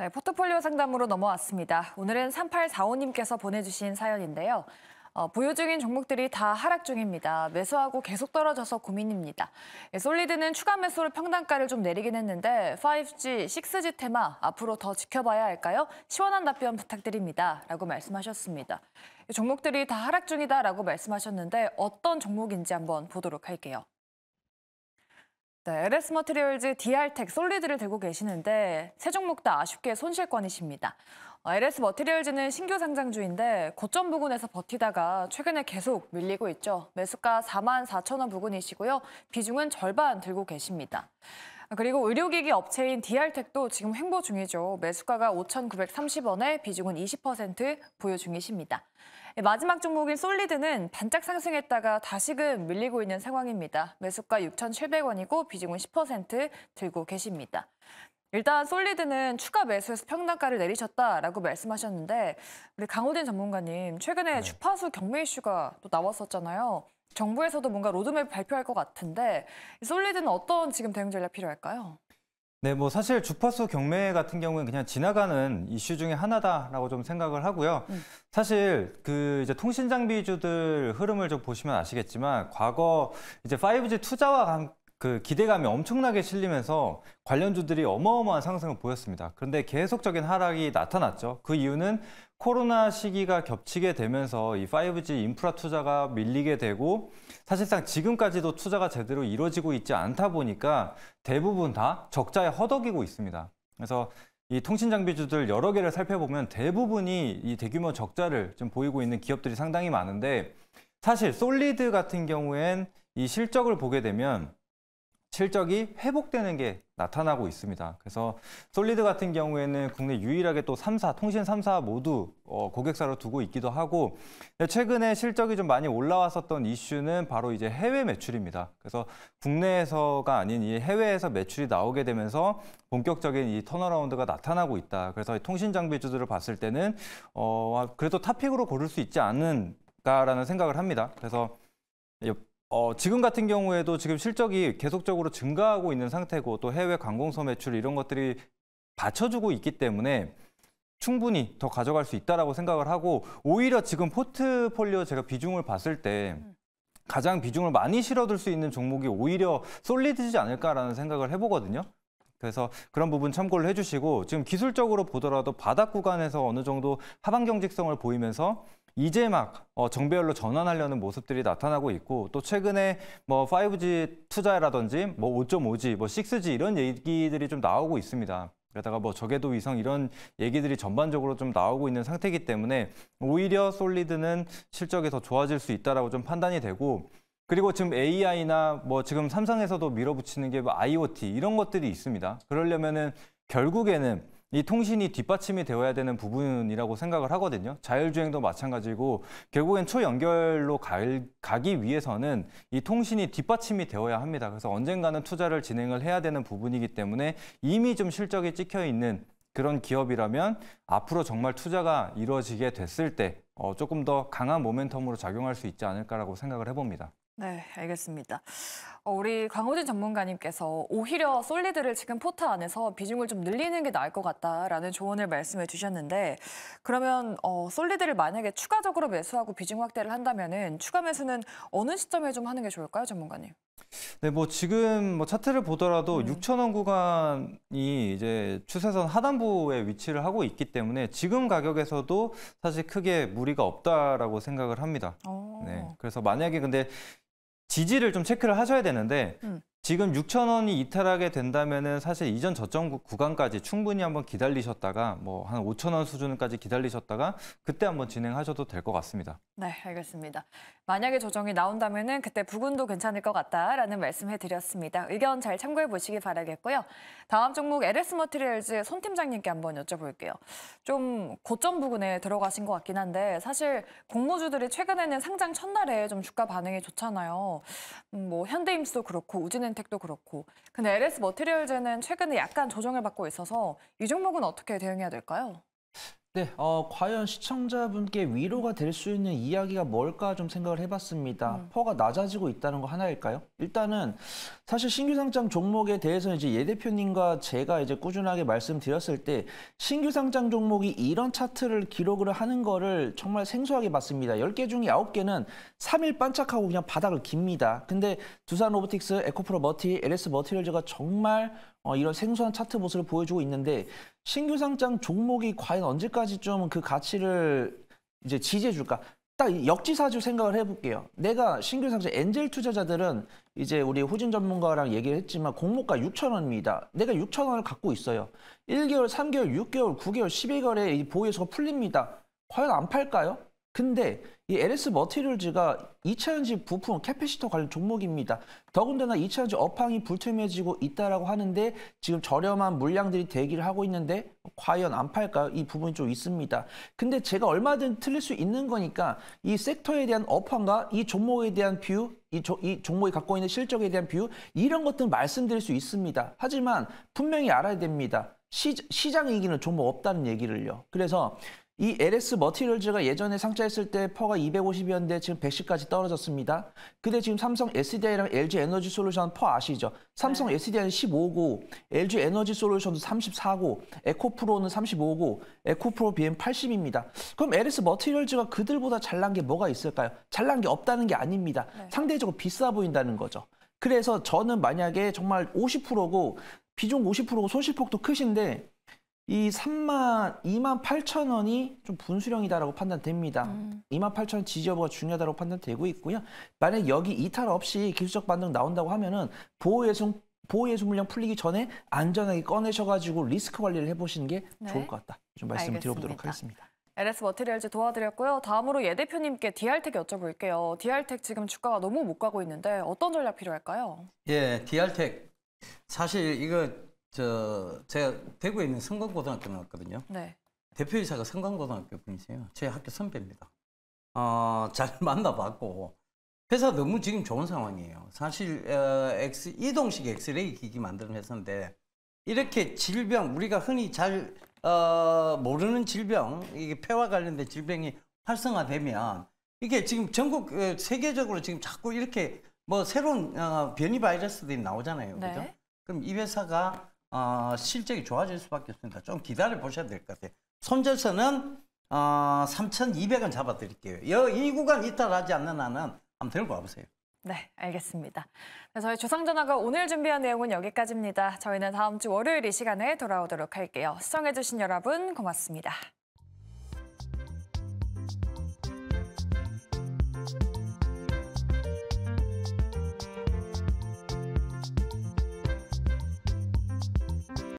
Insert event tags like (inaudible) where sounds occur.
네, 포트폴리오 상담으로 넘어왔습니다. 오늘은 3845님께서 보내주신 사연인데요. 어, 보유 중인 종목들이 다 하락 중입니다. 매수하고 계속 떨어져서 고민입니다. 예, 솔리드는 추가 매수로 평단가를 좀 내리긴 했는데 5G, 6G 테마 앞으로 더 지켜봐야 할까요? 시원한 답변 부탁드립니다. 라고 말씀하셨습니다. 예, 종목들이 다 하락 중이다라고 말씀하셨는데 어떤 종목인지 한번 보도록 할게요. 네, LS 머트리얼즈 DR텍 솔리드를 들고 계시는데 세 종목 다 아쉽게 손실권이십니다. LS 어, 머트리얼즈는 신규 상장주인데 고점 부근에서 버티다가 최근에 계속 밀리고 있죠. 매수가 4만 4천 원 부근이시고요. 비중은 절반 들고 계십니다. 아, 그리고 의료기기 업체인 디알텍도 지금 횡보 중이죠. 매수가가 5,930원에 비중은 20% 보유 중이십니다. 예, 마지막 종목인 솔리드는 반짝 상승했다가 다시금 밀리고 있는 상황입니다. 매수가 6,700원이고 비중은 10% 들고 계십니다. 일단 솔리드는 추가 매수에서 평단가를 내리셨다라고 말씀하셨는데 우리 강호진 전문가님 최근에 네. 주파수 경매 이슈가 또 나왔었잖아요. 정부에서도 뭔가 로드맵 발표할 것 같은데 솔리드는 어떤 지금 대응 전략 필요할까요? 네, 뭐 사실 주파수 경매 같은 경우는 그냥 지나가는 이슈 중에 하나다라고 좀 생각을 하고요. 음. 사실 그 이제 통신 장비주들 흐름을 좀 보시면 아시겠지만 과거 이제 5G 투자와 함께 그 기대감이 엄청나게 실리면서 관련주들이 어마어마한 상승을 보였습니다. 그런데 계속적인 하락이 나타났죠. 그 이유는 코로나 시기가 겹치게 되면서 이 5G 인프라 투자가 밀리게 되고 사실상 지금까지도 투자가 제대로 이루어지고 있지 않다 보니까 대부분 다 적자에 허덕이고 있습니다. 그래서 이 통신 장비주들 여러 개를 살펴보면 대부분이 이 대규모 적자를 좀 보이고 있는 기업들이 상당히 많은데 사실 솔리드 같은 경우엔 이 실적을 보게 되면 실적이 회복되는 게 나타나고 있습니다. 그래서 솔리드 같은 경우에는 국내 유일하게 또 3사, 통신 3사 모두 어, 고객사로 두고 있기도 하고 최근에 실적이 좀 많이 올라왔었던 이슈는 바로 이제 해외 매출입니다. 그래서 국내에서가 아닌 이 해외에서 매출이 나오게 되면서 본격적인 이 턴어라운드가 나타나고 있다. 그래서 통신 장비주들을 봤을 때는 어 아, 그래도 탑픽으로 고를 수 있지 않은가라는 생각을 합니다. 그래서 어, 지금 같은 경우에도 지금 실적이 계속적으로 증가하고 있는 상태고 또 해외 관공서 매출 이런 것들이 받쳐주고 있기 때문에 충분히 더 가져갈 수 있다라고 생각을 하고 오히려 지금 포트폴리오 제가 비중을 봤을 때 가장 비중을 많이 실어둘 수 있는 종목이 오히려 솔리드지 않을까라는 생각을 해보거든요. 그래서 그런 부분 참고를 해주시고 지금 기술적으로 보더라도 바닥 구간에서 어느 정도 하방 경직성을 보이면서 이제 막 어, 정배열로 전환하려는 모습들이 나타나고 있고 또 최근에 뭐 5G 투자라든지 뭐 5.5G, 뭐 6G 이런 얘기들이 좀 나오고 있습니다. 게다가 뭐 저궤도 위성 이런 얘기들이 전반적으로 좀 나오고 있는 상태이기 때문에 오히려 솔리드는 실적이 더 좋아질 수 있다라고 좀 판단이 되고 그리고 지금 AI나 뭐 지금 삼성에서도 밀어붙이는 게뭐 IoT 이런 것들이 있습니다. 그러려면은 결국에는 이 통신이 뒷받침이 되어야 되는 부분이라고 생각을 하거든요. 자율주행도 마찬가지고 결국엔 초연결로 갈, 가기 위해서는 이 통신이 뒷받침이 되어야 합니다. 그래서 언젠가는 투자를 진행을 해야 되는 부분이기 때문에 이미 좀 실적이 찍혀 있는 그런 기업이라면 앞으로 정말 투자가 이루어지게 됐을 때 어, 조금 더 강한 모멘텀으로 작용할 수 있지 않을까라고 생각을 해봅니다. 네, 알겠습니다. 어, 우리 강호진 전문가님께서 오히려 솔리드를 지금 포트 안에서 비중을 좀 늘리는 게 나을 것 같다라는 조언을 말씀해 주셨는데 그러면 어, 솔리드를 만약에 추가적으로 매수하고 비중 확대를 한다면은 추가 매수는 어느 시점에 좀 하는 게 좋을까요, 전문가님? 네, 뭐 지금 뭐 차트를 보더라도 음. 6천 원 구간이 이제 추세선 하단부에 위치를 하고 있기 때문에 지금 가격에서도 사실 크게 무리가 없다라고 생각을 합니다. 오. 어. 네, 그래서 만약에 근데 지지를 좀 체크를 하셔야 되는데 음. 지금 6천 원이 이탈하게 된다면은 사실 이전 저점 구간까지 충분히 한번 기다리셨다가 뭐 한 5천 원 수준까지 기다리셨다가 그때 한번 진행하셔도 될 것 같습니다. 네, 알겠습니다. 만약에 조정이 나온다면은 그때 부근도 괜찮을 것 같다라는 말씀해 드렸습니다. 의견 잘 참고해 보시기 바라겠고요. 다음 종목 LS 머티리얼즈 손 팀장님께 한번 여쭤볼게요. 좀 고점 부근에 들어가신 것 같긴 한데 사실 공모주들이 최근에는 상장 첫날에 좀 주가 반응이 좋잖아요. 음, 뭐 현대임스도 그렇고 우진은 선택도 그렇고. 근데 LS 머티리얼제는 최근에 약간 조정을 받고 있어서 이 종목은 어떻게 대응해야 될까요? 네, 어, 과연 시청자분께 위로가 될 수 있는 이야기가 뭘까 좀 생각을 해봤습니다. 음. 퍼가 낮아지고 있다는 거 하나일까요? 일단은 사실 신규 상장 종목에 대해서 이제 예 대표님과 제가 이제 꾸준하게 말씀드렸을 때 신규 상장 종목이 이런 차트를 기록을 하는 거를 정말 생소하게 봤습니다. 10개 중에 9개는 3일 반짝하고 그냥 바닥을 깁니다. 근데 두산 로보틱스, 에코프로 머티, LS 머티리얼즈가 정말 어, 이런 생소한 차트 모습을 보여주고 있는데 신규 상장 종목이 과연 언제까지 좀 그 가치를 이제 지지해 줄까? 딱 역지사주 생각을 해볼게요. 내가 신규 상장 엔젤 투자자들은 이제 우리 후진 전문가랑 얘기를 했지만 공모가 6천 원입니다. 내가 6천 원을 갖고 있어요. 1개월, 3개월, 6개월, 9개월, 12개월에 보유해서 풀립니다. 과연 안 팔까요? 근데 이 LS 머티리얼즈가 2차전지 부품 캐패시터 관련 종목입니다. 더군다나 2차전지 업황이 불투명해지고 있다라고 하는데 지금 저렴한 물량들이 대기를 하고 있는데 과연 안 팔까요? 이 부분이 좀 있습니다. 근데 제가 얼마든 틀릴 수 있는 거니까 이 섹터에 대한 업황과 이 종목에 대한 뷰, 이, 조, 이 종목이 갖고 있는 실적에 대한 뷰 이런 것들 은 말씀드릴 수 있습니다. 하지만 분명히 알아야 됩니다. 시, 시장이 이기는 종목 없다는 얘기를요. 그래서 이 LS 머티리얼즈가 예전에 상장했을 때 퍼가 250이었는데 지금 110까지 떨어졌습니다. 근데 지금 삼성 SDI랑 LG 에너지 솔루션 퍼 아시죠? 삼성 네. SDI는 15고, LG 에너지 솔루션도 34고, 에코프로는 35고, 에코프로 BM 80입니다. 그럼 LS 머티리얼즈가 그들보다 잘난 게 뭐가 있을까요? 잘난 게 없다는 게 아닙니다. 네. 상대적으로 비싸 보인다는 거죠. 그래서 저는 만약에 정말 50%고 비중 50%고 손실폭도 크신데 이 3만 2만 8천 원이 좀 분수령이다라고 판단됩니다. 음. 2만 8천 원 지지 여부가 중요하다고 판단되고 있고요. 만약 여기 이탈 없이 기술적 반등 나온다고 하면은 보호 예송 보호 예수 물량 풀리기 전에 안전하게 꺼내셔가지고 리스크 관리를 해보시는 게 네. 좋을 것 같다. 좀 말씀을 알겠습니다. 드려보도록 하겠습니다. LS 머티리얼즈 도와드렸고요. 다음으로 예 대표님께 디알텍 여쭤볼게요. 디알텍 지금 주가가 너무 못 가고 있는데 어떤 전략 필요할까요? 예, 디알텍 사실 이거 저 제가 대구에 있는 성광고등학교 나왔거든요. 네. 대표이사가 성광고등학교 분이세요. 제 학교 선배입니다. 어, 잘 (laughs) 만나봤고 회사 너무 지금 좋은 상황이에요. 사실 어, X, 이동식 엑스레이 기기 만드는 회사인데 이렇게 질병 우리가 흔히 잘 어, 모르는 질병 이게 폐와 관련된 질병이 활성화되면 이게 지금 전국 어, 세계적으로 지금 자꾸 이렇게 뭐 새로운 어, 변이 바이러스들이 나오잖아요. 네. 그죠? 그럼 이 회사가 어, 실적이 좋아질 수밖에 없습니다. 좀 기다려 보셔야 될 것 같아요. 손절선은 어, 3,200원 잡아드릴게요. 여, 이 구간 이탈하지 않는 한은 한번 들고 와보세요. 네, 알겠습니다. 네, 저희 주상전화가 오늘 준비한 내용은 여기까지입니다. 저희는 다음 주 월요일 이 시간에 돌아오도록 할게요. 시청해주신 여러분 고맙습니다.